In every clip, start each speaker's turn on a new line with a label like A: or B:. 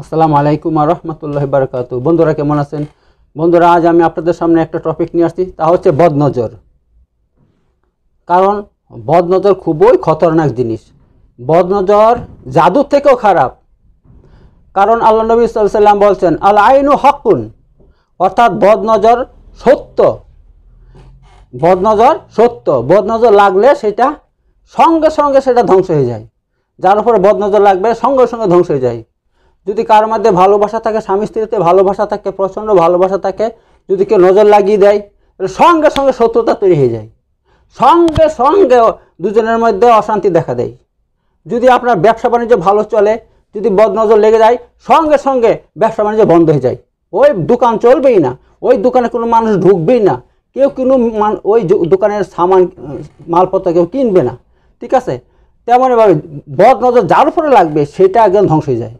A: আসসালামু আলাইকুম আর রহমতুল্লাহ বারকাত বন্ধুরা কেমন আছেন বন্ধুরা আজ আমি আপনাদের সামনে একটা টপিক নিয়ে আসছি তা হচ্ছে বদনজর কারণ বদনজর খুবই খতরনাক জিনিস বদনজর জাদুর থেকেও খারাপ কারণ আল্লাহ নবী সাল্লাম বলছেন আল আইনু হকুন অর্থাৎ বদনজর সত্য বদনজর সত্য বদনজর লাগলে সেটা সঙ্গে সঙ্গে সেটা ধ্বংস হয়ে যায় যার উপরে বদনজর লাগবে সঙ্গে সঙ্গে ধ্বংস হয়ে যায় যদি কারোর মধ্যে ভালোবাসা থাকে স্বামী স্ত্রীতে ভালোবাসা থাকে প্রচণ্ড ভালোবাসা থাকে যদি কেউ নজর লাগিয়ে দেয় সঙ্গে সঙ্গে শত্রুতা তৈরি হয়ে যায় সঙ্গে সঙ্গে দুজনের মধ্যে অশান্তি দেখা দেয় যদি আপনার ব্যবসা বাণিজ্য ভালো চলে যদি বদনজর লেগে যায় সঙ্গে সঙ্গে ব্যবসা বাণিজ্য বন্ধ হয়ে যায় ওই দোকান চলবেই না ওই দোকানে কোনো মানুষ ঢুকবেই না কেউ কোনো মান ওই দোকানের সামান মালপত্র কেউ কিনবে না ঠিক আছে তেমনভাবে বদনজর যার উপরে লাগবে সেটা একদম ধ্বংস হয়ে যায়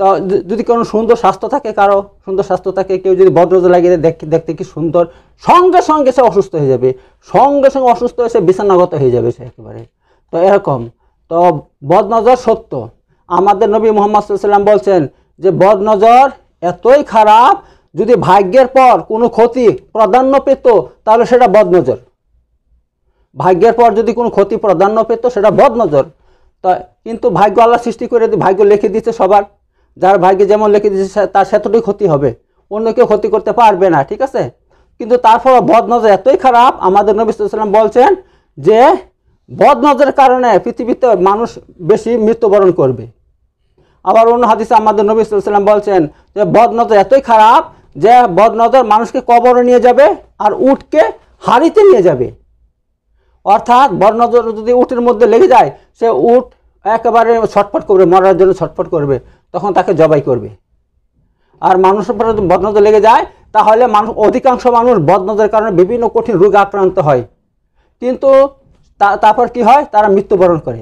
A: তো যদি কোনো সুন্দর স্বাস্থ্য থাকে কারো সুন্দর স্বাস্থ্য থাকে কেউ যদি বদ্রজ লাগিয়ে দেখতে দেখতে কি সুন্দর সঙ্গে সঙ্গে সে অসুস্থ হয়ে যাবে সঙ্গে সঙ্গে অসুস্থ হয়ে সে বিছানাগত হয়ে যাবে সে একেবারে তো এরকম তো বদনজর সত্য আমাদের নবী মোহাম্মদ সাল্লাম বলছেন যে বদনজর এতই খারাপ যদি ভাগ্যের পর কোনো ক্ষতি প্রাধান্য পেত তাহলে সেটা বদনজর ভাগ্যের পর যদি কোনো ক্ষতি প্রাধান্য পেত সেটা বদনজর তা কিন্তু ভাগ্য আল্লাহ সৃষ্টি করে ভাগ্য লিখে দিচ্ছে সবার যার ভাগ্যে যেমন লিখে দিয়েছে তার সেতটুকু ক্ষতি হবে অন্য কেউ ক্ষতি করতে পারবে না ঠিক আছে কিন্তু তারপর নজর এতই খারাপ আমাদের নবী সাল্লাম বলছেন যে নজরের কারণে পৃথিবীতে মানুষ বেশি মৃত্যুবরণ করবে আবার অন্য হাদিসে আমাদের নবী সাল্লাম বলছেন যে নজর এতই খারাপ যে নজর মানুষকে কবরে নিয়ে যাবে আর উটকে হাড়িতে নিয়ে যাবে অর্থাৎ বদ নজর যদি উটের মধ্যে লেগে যায় সে উট একেবারে ছটফট করবে মরার জন্য ছটফট করবে তখন তাকে জবাই করবে আর মানুষের উপরে যদি বদনজর লেগে যায় তাহলে মানুষ অধিকাংশ মানুষ বদনজরের কারণে বিভিন্ন কঠিন রোগে আক্রান্ত হয় কিন্তু তারপর কি হয় তারা মৃত্যুবরণ করে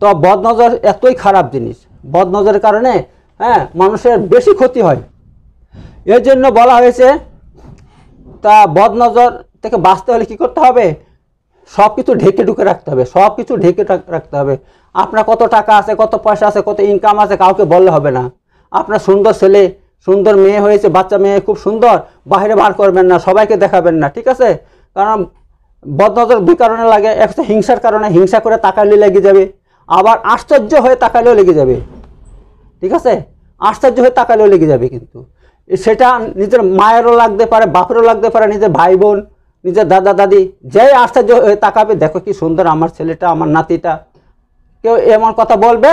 A: তো বদনজর এতই খারাপ জিনিস বদনজরের কারণে হ্যাঁ মানুষের বেশি ক্ষতি হয় এর জন্য বলা হয়েছে তা বদনজর থেকে বাঁচতে হলে কি করতে হবে সব কিছু ঢেকে ঢুকে রাখতে হবে সব কিছু ঢেকে রাখতে হবে আপনার কত টাকা আছে কত পয়সা আছে কত ইনকাম আছে কাউকে বললে হবে না আপনার সুন্দর ছেলে সুন্দর মেয়ে হয়েছে বাচ্চা মেয়ে খুব সুন্দর বাইরে বার করবেন না সবাইকে দেখাবেন না ঠিক আছে কারণ বদনজর দুই কারণে লাগে এক হিংসার কারণে হিংসা করে তাকালে লেগে যাবে আবার আশ্চর্য হয়ে তাকালেও লেগে যাবে ঠিক আছে আশ্চর্য হয়ে তাকালেও লেগে যাবে কিন্তু সেটা নিজের মায়েরও লাগতে পারে বাপেরও লাগতে পারে নিজের ভাই বোন নিজের দাদা দাদি যে আশ্চর্য হয়ে তাকাবে দেখো কি সুন্দর আমার ছেলেটা আমার নাতিটা কেউ এমন কথা বলবে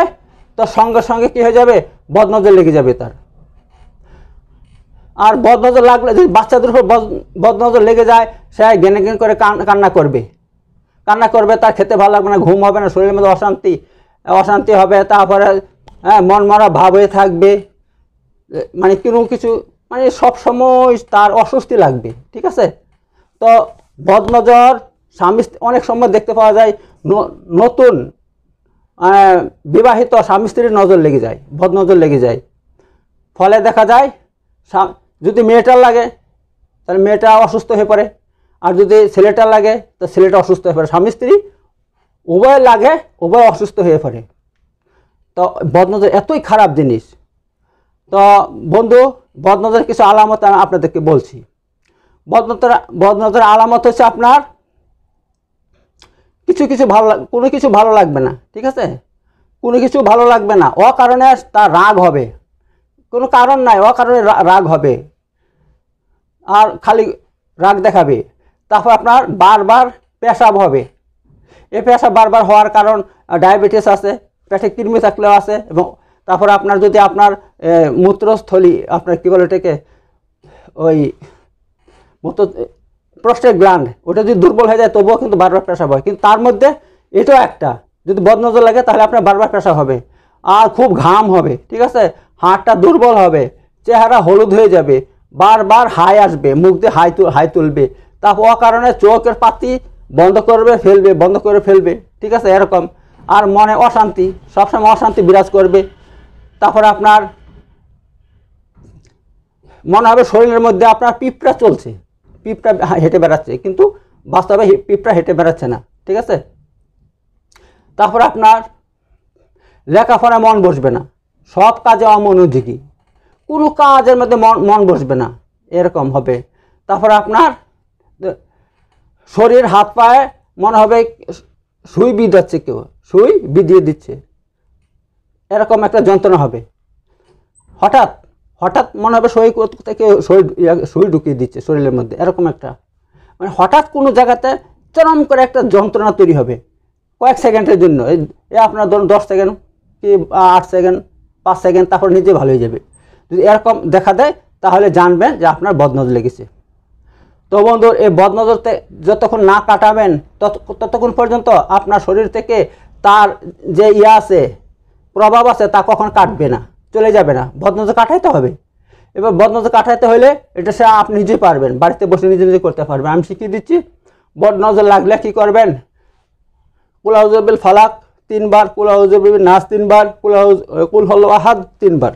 A: তো সঙ্গে সঙ্গে কী হয়ে যাবে বদনজর লেগে যাবে তার আর বদনজর লাগলে যদি বাচ্চাদের উপর বদনজর লেগে যায় সে গেনে গেন করে কান্না করবে কান্না করবে তার খেতে ভালো লাগবে না ঘুম হবে না শরীরের মধ্যে অশান্তি অশান্তি হবে তারপরে হ্যাঁ মনমরা ভাব হয়ে থাকবে মানে কোনো কিছু মানে সব সময় তার অস্বস্তি লাগবে ঠিক আছে তো বদনজর স্বামী অনেক সময় দেখতে পাওয়া যায় নতুন মানে বিবাহিত স্বামী স্ত্রীর নজর লেগে যায় বদ নজর লেগে যায় ফলে দেখা যায় যদি মেয়েটার লাগে তাহলে মেয়েটা অসুস্থ হয়ে পড়ে আর যদি ছেলেটা লাগে তো ছেলেটা অসুস্থ হয়ে পড়ে স্বামী স্ত্রী উভয় লাগে উভয় অসুস্থ হয়ে পড়ে তো বদনজর এতই খারাপ জিনিস তো বন্ধু বদনজর কিছু আলামত আপনাদেরকে বলছি বদনজর বদনজর আলামত হচ্ছে আপনার কিছু কিছু ভালো কোনো কিছু ভালো লাগবে না ঠিক আছে কোনো কিছু ভালো লাগবে না অকারণে তার রাগ হবে কোনো কারণ নাই অকারণে রাগ হবে আর খালি রাগ দেখাবে তারপর আপনার বারবার পেশাব হবে এ পেশাব বারবার হওয়ার কারণ ডায়াবেটিস আছে পেটে কৃমি থাকলেও আছে এবং তারপর আপনার যদি আপনার মূত্রস্থলী আপনার কী বলে এটাকে ওই মূত্র প্রস্টেট গ্ল্যান্ড ওটা যদি দুর্বল হয়ে যায় তবুও কিন্তু বারবার পেশাব হয় কিন্তু তার মধ্যে এটাও একটা যদি বদনজর লাগে তাহলে আপনার বারবার পেশাব হবে আর খুব ঘাম হবে ঠিক আছে হাড়টা দুর্বল হবে চেহারা হলুদ হয়ে যাবে বারবার হাই আসবে মুখ দিয়ে হাই হাই তুলবে তা কারণে চোখের পাতি বন্ধ করবে ফেলবে বন্ধ করে ফেলবে ঠিক আছে এরকম আর মনে অশান্তি সবসময় অশান্তি বিরাজ করবে তারপরে আপনার মনে হবে শরীরের মধ্যে আপনার পিঁপড়া চলছে পিপটা হেঁটে বেড়াচ্ছে কিন্তু বাস্তবে পিপটা হেঁটে বেড়াচ্ছে না ঠিক আছে তারপর আপনার লেখাপড়া মন বসবে না সব কাজে অমনোযোগী কোনো কাজের মধ্যে মন মন বসবে না এরকম হবে তারপর আপনার শরীর হাত পায়ে মনে হবে সুই বিঁধাচ্ছে কেউ সুই বিঁধিয়ে দিচ্ছে এরকম একটা যন্ত্রণা হবে হঠাৎ হঠাৎ মনে হবে শরীর থেকে শরীর শরীর ঢুকিয়ে দিচ্ছে শরীরের মধ্যে এরকম একটা মানে হঠাৎ কোনো জায়গাতে চরম করে একটা যন্ত্রণা তৈরি হবে কয়েক সেকেন্ডের জন্য এ আপনার ধরুন দশ সেকেন্ড কি আট সেকেন্ড পাঁচ সেকেন্ড তারপর নিজে ভালো হয়ে যাবে যদি এরকম দেখা দেয় তাহলে জানবেন যে আপনার বদনজর লেগেছে তো বন্ধু এই বদনজরতে যতক্ষণ না কাটাবেন তত ততক্ষণ পর্যন্ত আপনার শরীর থেকে তার যে ইয়ে আছে প্রভাব আছে তা কখন কাটবে না চলে যাবে না বদনজর কাটাইতে হবে এবার বদনজর কাটাইতে হলে এটা সে আপনি নিজে পারবেন বাড়িতে বসে নিজে নিজে করতে পারবেন আমি শিখিয়ে দিচ্ছি বদনজর লাগলে কি করবেন কুলাউজবিল ফালাক তিনবার কুলাউজবিল নাচ তিনবার কুলাউজ কুল হল আহাদ তিনবার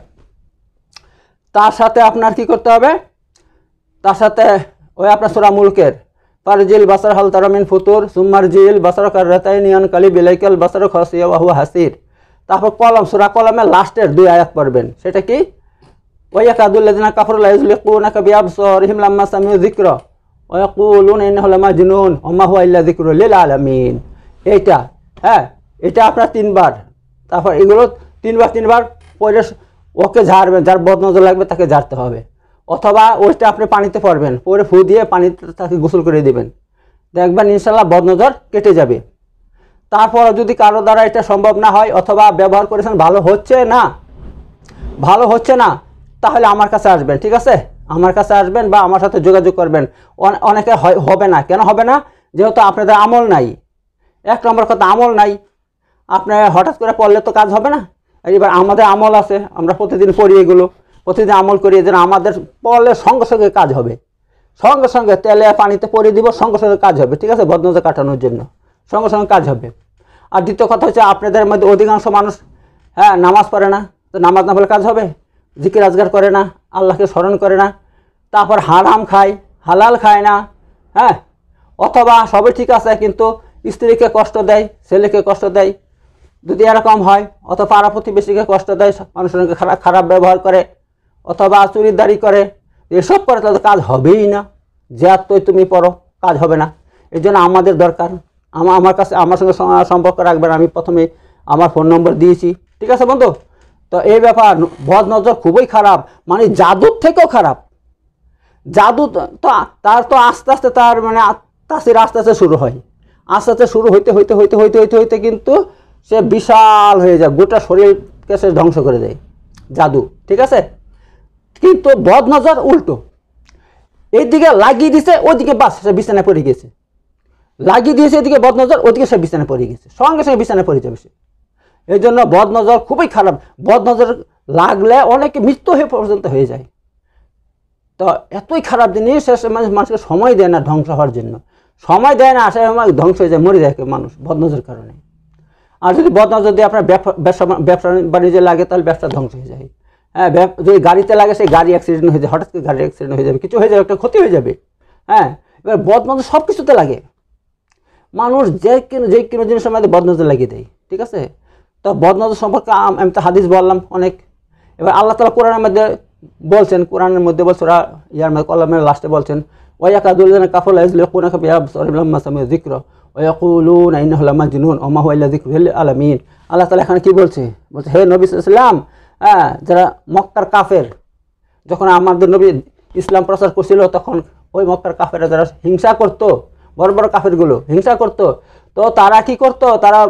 A: তার সাথে আপনার কি করতে হবে তার সাথে ওই আপনার সোরা মুলকের জিল বাসার হাল তারামিন ফুতুর সুম্মার জিল বাসার কার নিয়ন কালি বিলাইকাল বাসার খসিয়া বাহু হাসির তারপর কলম সুরা কলমে লাস্টের দুই আয়াত পড়বেন সেটা কি ওই ওয়াকাদুল্লাদিনা কাফরুল্লাহ ইয়াজলিকুনা কাবিয়াব সরহিম লাম্মা সামিউ যিকর ওয়াকুলুন ইন্নাহু লামাজনুন ওমা হুয়া ইল্লা যিকরুল লিল আলামিন এইটা হ্যাঁ এটা আপনার তিনবার তারপর এগুলো তিনবার তিনবার পরে ওকে ঝাড়বেন যার বদনজর লাগবে তাকে ঝাড়তে হবে অথবা ওইটা আপনি পানিতে পড়বেন পরে ফু দিয়ে পানিতে তাকে গোসল করে দেবেন দেখবেন ইনশাল্লাহ বদনজর কেটে যাবে তারপরও যদি কারো দ্বারা এটা সম্ভব না হয় অথবা ব্যবহার করেছেন ভালো হচ্ছে না ভালো হচ্ছে না তাহলে আমার কাছে আসবেন ঠিক আছে আমার কাছে আসবেন বা আমার সাথে যোগাযোগ করবেন অনেকে হবে না কেন হবে না যেহেতু আপনাদের আমল নাই এক নম্বর কথা আমল নাই আপনার হঠাৎ করে পড়লে তো কাজ হবে না এবার আমাদের আমল আছে আমরা প্রতিদিন পড়ি এগুলো প্রতিদিন আমল করি যেন আমাদের পড়লে সঙ্গে সঙ্গে কাজ হবে সঙ্গে সঙ্গে তেলে পানিতে পরিয়ে দিব সঙ্গে সঙ্গে কাজ হবে ঠিক আছে বদনজা কাটানোর জন্য সঙ্গে সঙ্গে কাজ হবে আর দ্বিতীয় কথা হচ্ছে আপনাদের মধ্যে অধিকাংশ মানুষ হ্যাঁ নামাজ পড়ে না তো নামাজ না পড়লে কাজ হবে জিকির রাজগার করে না আল্লাহকে স্মরণ করে না তারপর হারাম খায় হালাল খায় না হ্যাঁ অথবা সবই ঠিক আছে কিন্তু স্ত্রীকে কষ্ট দেয় ছেলেকে কষ্ট দেয় যদি এরকম হয় অথবা পাড়া প্রতিবেশীকে কষ্ট দেয় মানুষের খারাপ খারাপ ব্যবহার করে অথবা চুরিদারি করে এসব করে তাহলে কাজ হবেই না যে তুই তুমি পড়ো কাজ হবে না এই জন্য আমাদের দরকার আমার আমার কাছে আমার সঙ্গে সম্পর্ক রাখবেন আমি প্রথমে আমার ফোন নম্বর দিয়েছি ঠিক আছে বন্ধু তো এই ব্যাপার বদ নজর খুবই খারাপ মানে জাদুর থেকেও খারাপ জাদু তো তার তো আস্তে আস্তে তার মানে তাসির আস্তে আস্তে শুরু হয় আস্তে আস্তে শুরু হইতে হইতে হইতে হইতে হইতে হইতে কিন্তু সে বিশাল হয়ে যায় গোটা শরীরকে সে ধ্বংস করে দেয় জাদু ঠিক আছে কিন্তু বদ নজর উল্টো এইদিকে লাগিয়ে দিছে ওইদিকে বাস সে বিছানায় পড়ে গেছে লাগিয়ে দিয়েছে এদিকে বদনজর ওদিকে সে বিছানা পড়ে গেছে সঙ্গে সঙ্গে বিছানা পড়ে যাবে সে এই জন্য বদনজর খুবই খারাপ বদনজর লাগলে অনেকে মৃত্যু হয়ে পর্যন্ত হয়ে যায় তো এতই খারাপ জিনিস সে মানুষ মানুষকে সময় দেয় না ধ্বংস হওয়ার জন্য সময় দেয় না আসার সময় ধ্বংস হয়ে যায় মরে যায় মানুষ বদনজর কারণে আর যদি বদনজর যদি আপনার ব্যবসা ব্যবসা বাণিজ্যে লাগে তাহলে ব্যবসা ধ্বংস হয়ে যায় হ্যাঁ যদি গাড়িতে লাগে সেই গাড়ি অ্যাক্সিডেন্ট হয়ে যায় হঠাৎ করে গাড়ি অ্যাক্সিডেন্ট হয়ে যাবে কিছু হয়ে যাবে একটা ক্ষতি হয়ে যাবে হ্যাঁ এবার বদনজর সব কিছুতে লাগে মানুষ যে কোনো যে কোনো জিনিসের মধ্যে বদনজর লাগিয়ে দেয় ঠিক আছে তো বদনজর সম্পর্কে আমি তো হাদিস বললাম অনেক এবার আল্লাহ তালা কোরআনের মধ্যে বলছেন কোরআনের মধ্যে বলছে ওরা ইয়ার মধ্যে কলমের লাস্টে বলছেন ওয়াকাদুল্লাহ কাফল জিক্র ওয়াকুলুন আইনহলামা জুনুন ওমা হুয়াল্লা জিক্রুল আলমিন আল্লাহ তালা এখানে কী বলছে বলছে হে নবী ইসলাম হ্যাঁ যারা মক্কার কাফের যখন আমাদের নবী ইসলাম প্রচার করছিল তখন ওই মক্কার কাফেরা যারা হিংসা করতো বড় বড় কাফেরগুলো হিংসা করত তো তারা কি করত তারা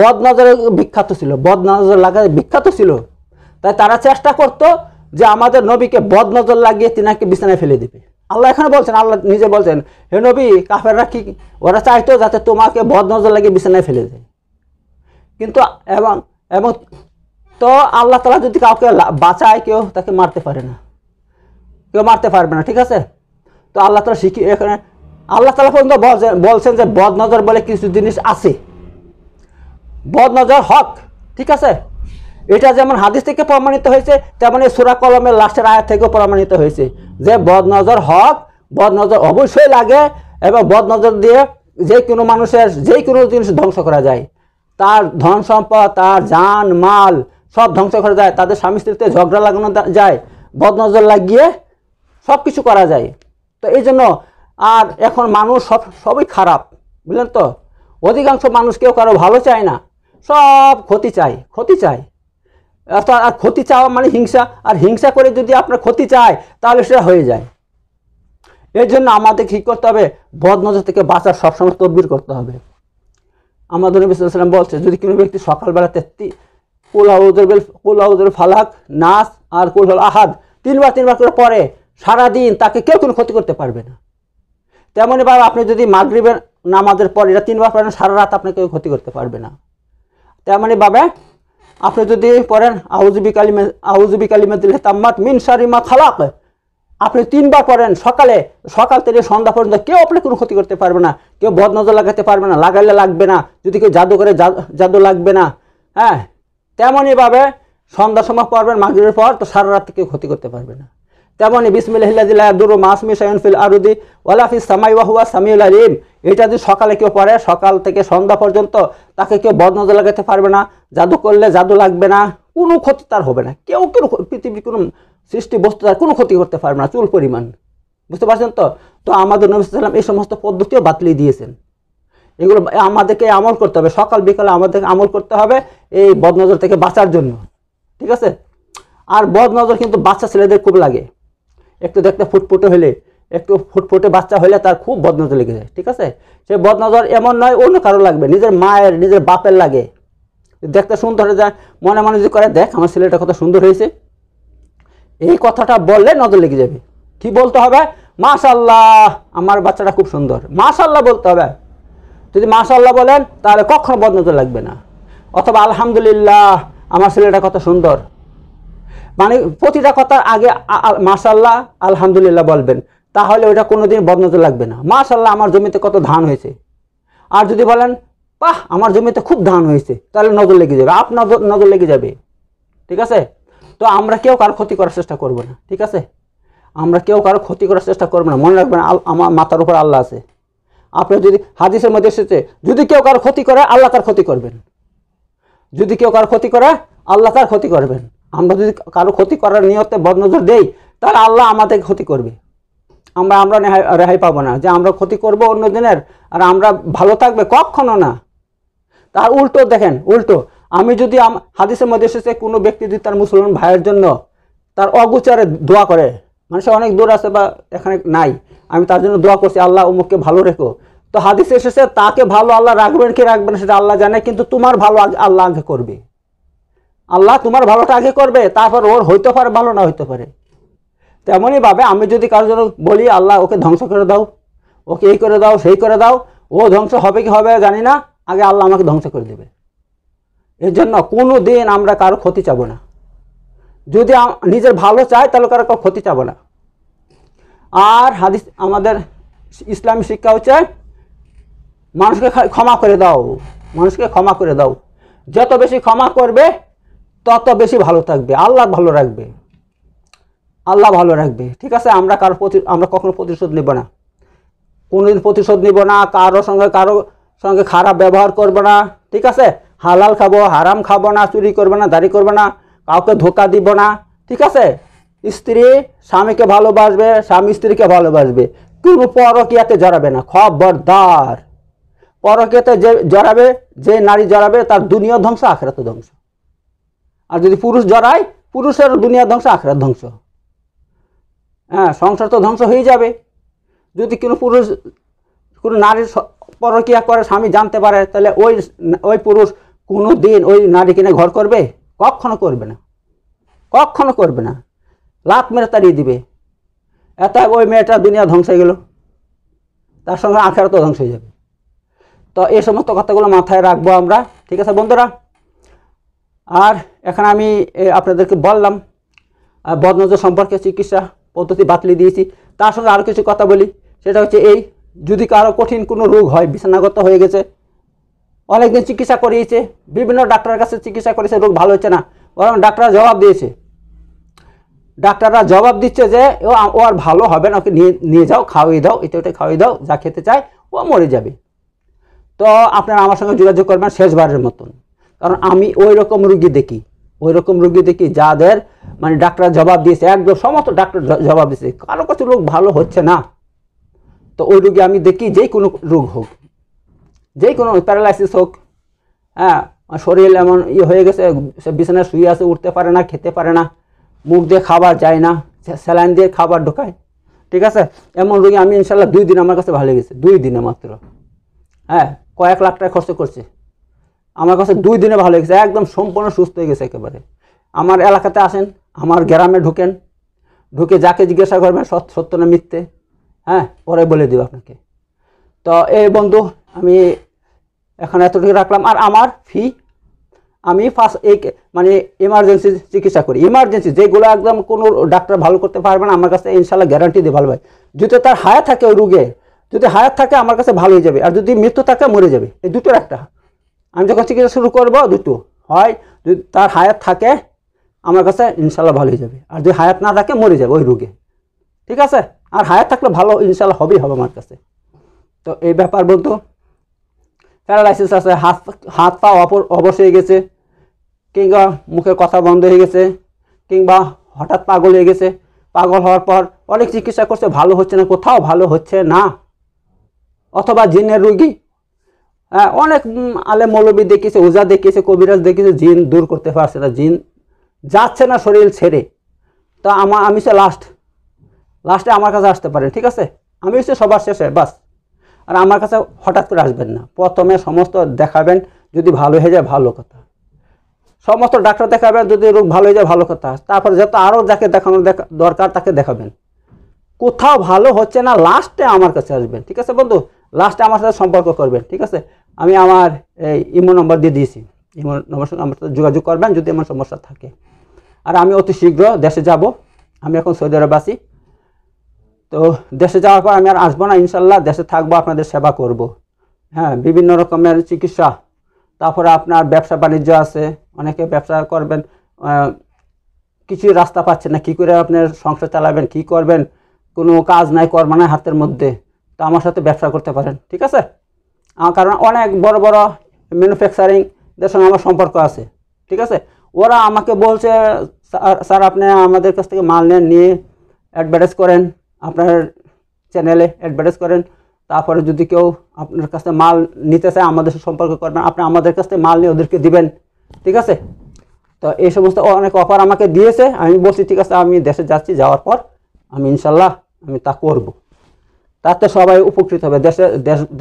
A: বদ নজরে বিখ্যাত ছিল বদ নজর লাগায় বিখ্যাত ছিল তাই তারা চেষ্টা করত যে আমাদের নবীকে বদ নজর লাগিয়ে তিনাকে বিছানায় ফেলে দিবে আল্লাহ এখানে বলছেন আল্লাহ নিজে বলছেন হে নবী কাফেররা কি ওরা চাইতো যাতে তোমাকে বদ নজর লাগিয়ে বিছানায় ফেলে দেয় কিন্তু এবং এবং তো আল্লাহ তালা যদি কাউকে বাঁচায় কেউ তাকে মারতে পারে না কেউ মারতে পারবে না ঠিক আছে তো আল্লাহ তালা শিখি এখানে আল্লাহ তালা পর্যন্ত বলছেন যে বদনজর বলে কিছু জিনিস আছে বদনজর হক ঠিক আছে এটা যেমন হাদিস থেকে প্রমাণিত হয়েছে তেমন এই সুরা কলমের লাস্টের আয়াত থেকেও প্রমাণিত হয়েছে যে বদনজর হক বদনজর অবশ্যই লাগে এবং বদনজর দিয়ে যে কোনো মানুষের যে কোনো জিনিস ধ্বংস করা যায় তার ধন সম্পদ তার যান মাল সব ধ্বংস করা যায় তাদের স্বামী স্ত্রীতে ঝগড়া লাগানো যায় বদনজর লাগিয়ে সব কিছু করা যায় তো এই জন্য আর এখন মানুষ সব সবই খারাপ বুঝলেন তো অধিকাংশ মানুষ কেউ কারো ভালো চায় না সব ক্ষতি চায় ক্ষতি চায় অর্থাৎ আর ক্ষতি চাওয়া মানে হিংসা আর হিংসা করে যদি আপনার ক্ষতি চায় তাহলে সেটা হয়ে যায় এর জন্য আমাদের কী করতে হবে বদনজর থেকে বাঁচার সবসময় তদবির করতে হবে আমাদের নবী বলছে যদি কোনো ব্যক্তি সকালবেলা তেত্তি কুল বেল ফালাক নাচ আর কুল আহাদ তিনবার তিনবার করে পরে সারাদিন তাকে কেউ কোনো ক্ষতি করতে পারবে না তেমনইভাবে আপনি যদি মাগরীবের নামাজের পর এটা তিনবার পড়েন সারা রাত আপনাকে ক্ষতি করতে পারবে না ভাবে আপনি যদি পড়েন আউজুবি কালিমে আউজুবি কালিমাতিল তাম্মাত মিন সারিমা খালাক আপনি তিনবার পড়েন সকালে সকাল থেকে সন্ধ্যা পর্যন্ত কেউ আপনি কোনো ক্ষতি করতে পারবে না কেউ বদনজর লাগাতে পারবে না লাগালে লাগবে না যদি কেউ জাদু করে জাদু লাগবে না হ্যাঁ তেমনইভাবে সন্ধ্যা সময় পড়বেন মাগরীর পর তো সারা রাত কেউ ক্ষতি করতে পারবে না তেমনই বিসমিল্লাহিল্লাদুরু মাসমি সায়নফিল আরুদি ওলাফি সামাই ওয়াহুয়া সামিউল আলিম এটা যদি সকালে কেউ পড়ে সকাল থেকে সন্ধ্যা পর্যন্ত তাকে কেউ বদনজ লাগাতে পারবে না জাদু করলে জাদু লাগবে না কোনো ক্ষতি তার হবে না কেউ কেউ পৃথিবীর কোনো সৃষ্টি বস্তু তার কোনো ক্ষতি করতে পারবে না চুল পরিমাণ বুঝতে পারছেন তো তো আমাদের নবী সাল্লাম এই সমস্ত পদ্ধতিও বাতলিয়ে দিয়েছেন এগুলো আমাদেরকে আমল করতে হবে সকাল বিকালে আমাদেরকে আমল করতে হবে এই বদনজর থেকে বাঁচার জন্য ঠিক আছে আর বদনজর কিন্তু বাচ্চা ছেলেদের খুব লাগে একটু দেখতে ফুটফুটে হলে একটু ফুটফুটে বাচ্চা হলে তার খুব বদনজর লেগে যায় ঠিক আছে সে বদনজর এমন নয় অন্য কারো লাগবে নিজের মায়ের নিজের বাপের লাগে দেখতে সুন্দর হয়ে যায় মনে মনে যদি করে দেখ আমার ছেলেটা কত সুন্দর হয়েছে এই কথাটা বললে নজর লেগে যাবে কি বলতে হবে মাশাল্লাহ আমার বাচ্চাটা খুব সুন্দর মাশাল্লাহ বলতে হবে যদি মাশাল্লাহ বলেন তাহলে কখনো বদনজর লাগবে না অথবা আলহামদুলিল্লাহ আমার ছেলেটা কত সুন্দর মানে প্রতিটা কথার আগে মাসাল্লাহ আলহামদুলিল্লাহ বলবেন তাহলে ওটা কোনো দিন বদনজর লাগবে না মাসাল্লাহ আমার জমিতে কত ধান হয়েছে আর যদি বলেন বাহ আমার জমিতে খুব ধান হয়েছে তাহলে নজর লেগে যাবে আপ নজর নজর লেগে যাবে ঠিক আছে তো আমরা কেউ কারো ক্ষতি করার চেষ্টা করব না ঠিক আছে আমরা কেউ কারো ক্ষতি করার চেষ্টা করবো না মনে রাখবেন আমার মাথার উপর আল্লাহ আছে আপনি যদি হাদিসের মধ্যে এসেছে যদি কেউ কারো ক্ষতি করে আল্লাহ তার ক্ষতি করবেন যদি কেউ কারো ক্ষতি করে আল্লাহ তার ক্ষতি করবেন আমরা যদি কারো ক্ষতি করার নিয়তে বদনজর দেই তাহলে আল্লাহ আমাদের ক্ষতি করবে আমরা আমরা রেহাই পাবো না যে আমরা ক্ষতি করব অন্যজনের আর আমরা ভালো থাকবে কখনো না তার উল্টো দেখেন উল্টো আমি যদি হাদিসের মধ্যে এসেছে কোনো ব্যক্তি যদি তার মুসলমান ভাইয়ের জন্য তার অগোচারে দোয়া করে মানে সে অনেক দূর আছে বা এখানে নাই আমি তার জন্য দোয়া করছি আল্লাহ উমুককে ভালো রেখো তো হাদিসে এসেছে তাকে ভালো আল্লাহ রাখবেন কি রাখবেন সেটা আল্লাহ জানে কিন্তু তোমার ভালো আল্লাহ আগে করবে আল্লাহ তোমার ভালোটা আগে করবে তারপর ওর হইতে পারে ভালো না হইতে পারে তেমনইভাবে আমি যদি কারোর জন্য বলি আল্লাহ ওকে ধ্বংস করে দাও ওকে এই করে দাও সেই করে দাও ও ধ্বংস হবে কি হবে জানি না আগে আল্লাহ আমাকে ধ্বংস করে দেবে এর জন্য কোনো দিন আমরা কারো ক্ষতি চাব না যদি নিজের ভালো চাই তাহলে কারো কারো ক্ষতি চাবো না আর হাদিস আমাদের ইসলামী শিক্ষা হচ্ছে মানুষকে ক্ষমা করে দাও মানুষকে ক্ষমা করে দাও যত বেশি ক্ষমা করবে তত বেশি ভালো থাকবে আল্লাহ ভালো রাখবে আল্লাহ ভালো রাখবে ঠিক আছে আমরা কারো প্রতি আমরা কখনো প্রতিশোধ নেব না কোনোদিন প্রতিশোধ নেব না কারো সঙ্গে কারো সঙ্গে খারাপ ব্যবহার করবে না ঠিক আছে হালাল খাবো হারাম খাবো না চুরি করবে না দাড়ি করবে না কাউকে ধোকা দিব না ঠিক আছে স্ত্রী স্বামীকে ভালোবাসবে স্বামী স্ত্রীকে ভালোবাসবে কিন্তু পরকিয়াতে জড়াবে না খবরদার পরকিয়াতে যে জড়াবে যে নারী জড়াবে তার দুনিয়া ধ্বংস আখরাত ধ্বংস আর যদি পুরুষ জড়ায় পুরুষের দুনিয়া ধ্বংস আখরার ধ্বংস হ্যাঁ সংসার তো ধ্বংস হয়ে যাবে যদি কোনো পুরুষ কোনো নারীর পরকিয়া করে স্বামী জানতে পারে তাহলে ওই ওই পুরুষ কোনো দিন ওই নারী কিনে ঘর করবে কখনো করবে না কখনো করবে না লাত মেরে তাড়িয়ে দিবে এত ওই মেয়েটা দুনিয়া ধ্বংস হয়ে গেল তার সঙ্গে তো ধ্বংস হয়ে যাবে তো এই সমস্ত কথাগুলো মাথায় রাখবো আমরা ঠিক আছে বন্ধুরা আর এখানে আমি আপনাদেরকে বললাম বদনজর সম্পর্কে চিকিৎসা পদ্ধতি বাতলি দিয়েছি তার সঙ্গে আরও কিছু কথা বলি সেটা হচ্ছে এই যদি কারো কঠিন কোনো রোগ হয় বিছানাগত হয়ে গেছে অনেকদিন চিকিৎসা করিয়েছে বিভিন্ন ডাক্তারের কাছে চিকিৎসা করেছে রোগ ভালো হচ্ছে না বরং ডাক্তার জবাব দিয়েছে ডাক্তাররা জবাব দিচ্ছে যে ও ও আর ভালো হবে না ওকে নিয়ে নিয়ে যাও খাওয়াই দাও এটা ওটা খাওয়াই দাও যা খেতে চায় ও মরে যাবে তো আপনারা আমার সঙ্গে যোগাযোগ করবেন শেষবারের মতন কারণ আমি ওই রকম রুগী দেখি ওই রকম রুগী দেখি যাদের মানে ডাক্তার জবাব দিয়েছে একদম সমস্ত ডাক্তার জবাব দিয়েছে কারো কাছে রোগ ভালো হচ্ছে না তো ওই রুগী আমি দেখি যেই কোনো রোগ হোক যেই কোনো প্যারালাইসিস হোক হ্যাঁ শরীর এমন ইয়ে হয়ে গেছে সে বিছানায় শুয়ে আছে উঠতে পারে না খেতে পারে না মুখ দিয়ে খাবার যায় না স্যালাইন দিয়ে খাবার ঢোকায় ঠিক আছে এমন রুগী আমি ইনশাল্লাহ দুই দিন আমার কাছে ভালো গেছে দুই দিনে মাত্র হ্যাঁ কয়েক লাখ টাকা খরচ করছে আমার কাছে দুই দিনে ভালো হয়ে গেছে একদম সম্পূর্ণ সুস্থ হয়ে গেছে একেবারে আমার এলাকাতে আসেন আমার গ্রামে ঢুকেন ঢুকে যাকে জিজ্ঞাসা করবেন সত্য না মিথ্যে হ্যাঁ পরে বলে দেব আপনাকে তো এই বন্ধু আমি এখন এতটুকু রাখলাম আর আমার ফি আমি ফার্স্ট এই মানে ইমার্জেন্সি চিকিৎসা করি ইমার্জেন্সি যেগুলো একদম কোনো ডাক্তার ভালো করতে পারবে না আমার কাছে ইনশাল্লাহ গ্যারান্টি দিয়ে ভালো হয় যদি তার হায়াত থাকে ওই রুগে যদি হায়াত থাকে আমার কাছে ভালো হয়ে যাবে আর যদি মৃত্যু থাকে মরে যাবে এই দুটোর একটা আমি যখন চিকিৎসা শুরু করব দুটো হয় যদি তার হায়াত থাকে আমার কাছে ইনশাল্লাহ ভালো হয়ে যাবে আর যদি হায়াত না থাকে মরে যাবে ওই রোগে ঠিক আছে আর হায়াত থাকলে ভালো ইনশাল্লাহ হবেই হবে আমার কাছে তো এই ব্যাপার বলতো প্যারালাইসিস আছে হাত হাত পা অবশ হয়ে গেছে কিংবা মুখে কথা বন্ধ হয়ে গেছে কিংবা হঠাৎ পাগল হয়ে গেছে পাগল হওয়ার পর অনেক চিকিৎসা করছে ভালো হচ্ছে না কোথাও ভালো হচ্ছে না অথবা জিনের রুগী হ্যাঁ, অনেক আলে মৌলবি দেখিয়েছে ওজা দেখিয়েছে কবিরাজ দেখিয়েছে জিন দূর করতে পারছে না জিন যাচ্ছে না শরীর ছেড়ে তা আমার আমি সে লাস্ট লাস্টে আমার কাছে আসতে পারেন ঠিক আছে আমি হচ্ছে সবার শেষে বাস আর আমার কাছে হঠাৎ করে আসবেন না প্রথমে সমস্ত দেখাবেন যদি ভালো হয়ে যায় ভালো কথা সমস্ত ডাক্তার দেখাবেন যদি রোগ ভালো হয়ে যায় ভালো কথা তারপর যত আরও যাকে দেখানোর দরকার তাকে দেখাবেন কোথাও ভালো হচ্ছে না লাস্টে আমার কাছে আসবেন ঠিক আছে বন্ধু লাস্টে আমার সাথে সম্পর্ক করবেন ঠিক আছে আমি আমার ইমো নম্বর দিয়ে দিয়েছি ইমো নম্বর সঙ্গে আমার সাথে যোগাযোগ করবেন যদি আমার সমস্যা থাকে আর আমি অতি শীঘ্র দেশে যাব আমি এখন সৌদি আরবাসী আছি তো দেশে যাওয়ার পর আমি আর আসবো না ইনশাল্লাহ দেশে থাকবো আপনাদের সেবা করব। হ্যাঁ বিভিন্ন রকমের চিকিৎসা তারপরে আপনার ব্যবসা বাণিজ্য আছে অনেকে ব্যবসা করবেন কিছু রাস্তা পাচ্ছে না কী করে আপনার সংসার চালাবেন কি করবেন কোনো কাজ নাই কর্ম নাই হাতের মধ্যে তো আমার সাথে ব্যবসা করতে পারেন ঠিক আছে কারণ অনেক বড় বড় ম্যানুফ্যাকচারিং দের সঙ্গে আমার সম্পর্ক আছে ঠিক আছে ওরা আমাকে বলছে স্যার আপনি আমাদের কাছ থেকে মাল নেন নিয়ে অ্যাডভার্টাইজ করেন আপনার চ্যানেলে অ্যাডভার্টাইজ করেন তারপরে যদি কেউ আপনার কাছ থেকে মাল নিতে চায় আমাদের সাথে সম্পর্ক করবেন আপনি আমাদের কাছ থেকে মাল নিয়ে ওদেরকে দিবেন ঠিক আছে তো এই সমস্ত অনেক অফার আমাকে দিয়েছে আমি বলছি ঠিক আছে আমি দেশে যাচ্ছি যাওয়ার পর আমি ইনশাল্লাহ আমি তা করবো তাতে সবাই উপকৃত হবে দেশে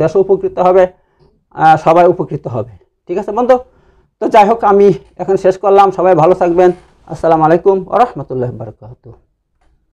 A: দেশ উপকৃত হবে সবাই উপকৃত হবে ঠিক আছে বন্ধু তো যাই হোক আমি এখন শেষ করলাম সবাই ভালো থাকবেন আসসালামু আলাইকুম আ রহমতুল্লাহ বারকাত